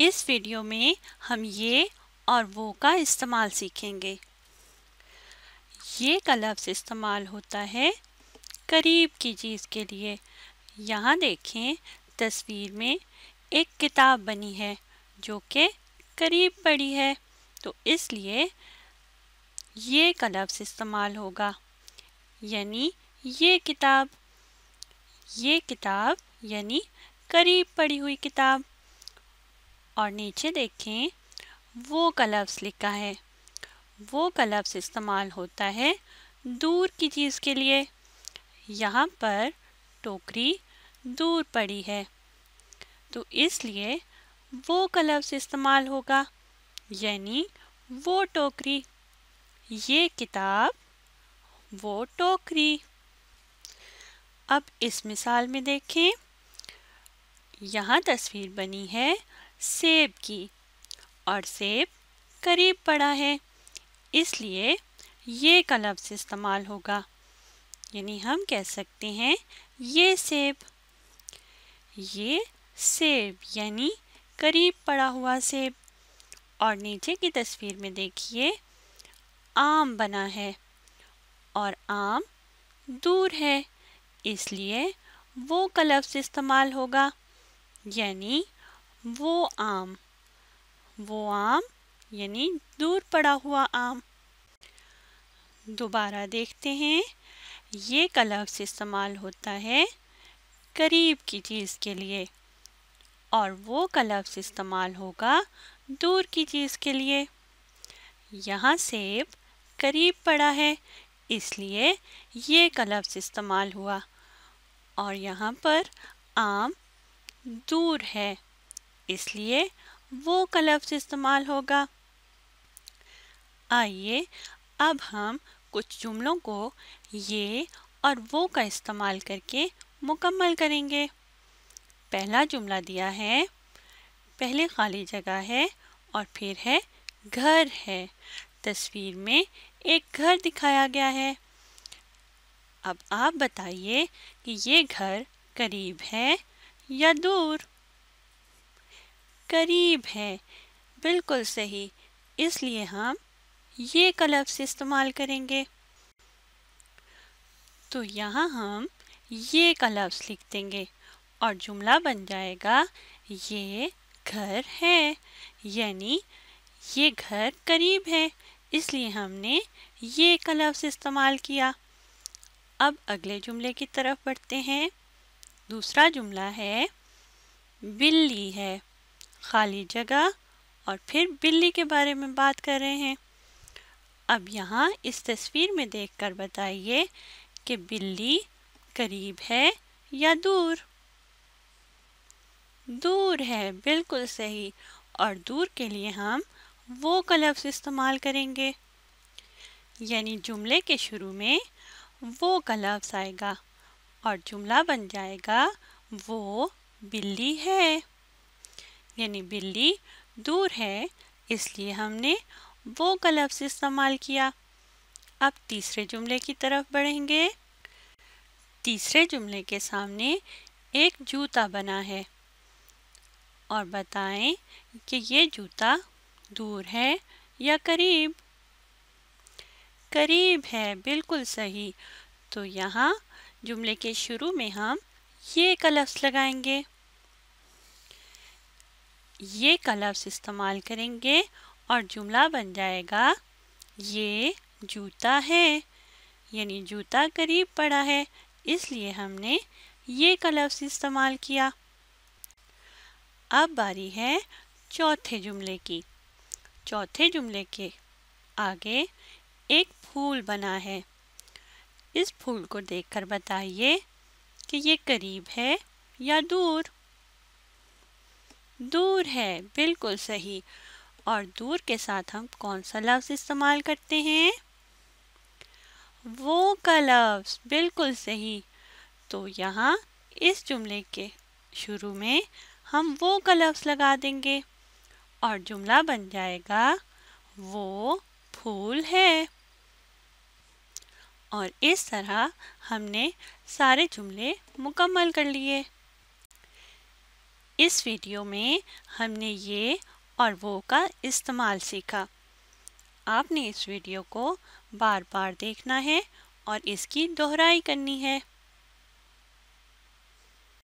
इस वीडियो में हम ये और वो का इस्तेमाल सीखेंगे ये का लफ्ज़ इस्तेमाल होता है करीब की चीज़ के लिए यहाँ देखें तस्वीर में एक किताब बनी है जो कि करीब पड़ी है तो इसलिए ये का लफ्ज़ इस्तेमाल होगा यानी ये किताब ये किताब यानी करीब पड़ी हुई किताब और नीचे देखें वो का लिखा है वो का इस्तेमाल होता है दूर की चीज़ के लिए यहाँ पर टोकरी दूर पड़ी है तो इसलिए वो का इस्तेमाल होगा यानी वो टोकरी ये किताब वो टोकरी अब इस मिसाल में देखें यहाँ तस्वीर बनी है सेब की और सेब करीब पड़ा है इसलिए ये का लफ्स इस्तेमाल होगा यानी हम कह सकते हैं ये सेब ये सेब यानी करीब पड़ा हुआ सेब और नीचे की तस्वीर में देखिए आम बना है और आम दूर है इसलिए वो का लफ्स इस्तेमाल होगा यानी वो आम वो आम यानी दूर पड़ा हुआ आम दोबारा देखते हैं ये का से इस्तेमाल होता है करीब की चीज़ के लिए और वो का से इस्तेमाल होगा दूर की चीज़ के लिए यहाँ सेब करीब पड़ा है इसलिए ये का से इस्तेमाल हुआ और यहाँ पर आम दूर है इसलिए वो का लफ्ज़ इस्तेमाल होगा आइए अब हम कुछ जुमलों को ये और वो का इस्तेमाल करके मुकम्मल करेंगे पहला जुमला दिया है पहले खाली जगह है और फिर है घर है तस्वीर में एक घर दिखाया गया है अब आप बताइए कि ये घर करीब है या दूर करीब है बिल्कुल सही इसलिए हम ये कलफ्स इस्तेमाल करेंगे तो यहाँ हम ये कलफ्स लिख देंगे और जुमला बन जाएगा ये घर है यानी ये घर करीब है इसलिए हमने ये कलफ्स इस्तेमाल किया अब अगले जुमले की तरफ बढ़ते हैं दूसरा जुमला है बिल्ली है खाली जगह और फिर बिल्ली के बारे में बात कर रहे हैं अब यहाँ इस तस्वीर में देखकर बताइए कि बिल्ली करीब है या दूर दूर है बिल्कुल सही और दूर के लिए हम वो कलफ्स इस्तेमाल करेंगे यानी जुमले के शुरू में वो कलफ्स आएगा और जुमला बन जाएगा वो बिल्ली है यानी बिल्ली दूर है इसलिए हमने वो का लफ्ज़ इस्तेमाल किया अब तीसरे जुमले की तरफ बढ़ेंगे तीसरे जुमले के सामने एक जूता बना है और बताएं कि ये जूता दूर है या करीब करीब है बिल्कुल सही तो यहाँ जुमले के शुरू में हम ये का लफ्ज़ लगाएंगे ये का लफ्ज़ इस्तेमाल करेंगे और जुमला बन जाएगा ये जूता है यानी जूता करीब पड़ा है इसलिए हमने ये का लफ्ज़ इस्तेमाल किया अब बारी है चौथे जुमले की चौथे जुमले के आगे एक फूल बना है इस फूल को देखकर बताइए कि ये करीब है या दूर दूर है बिल्कुल सही और दूर के साथ हम कौन सा लफ्ज़ इस्तेमाल करते हैं वो का लफ्ज़ बिल्कुल सही तो यहाँ इस जुमले के शुरू में हम वो का लफ्ज़ लगा देंगे और जुमला बन जाएगा वो फूल है और इस तरह हमने सारे जुमले मुकम्मल कर लिए इस वीडियो में हमने ये और वो का इस्तेमाल सीखा आपने इस वीडियो को बार बार देखना है और इसकी दोहराई करनी है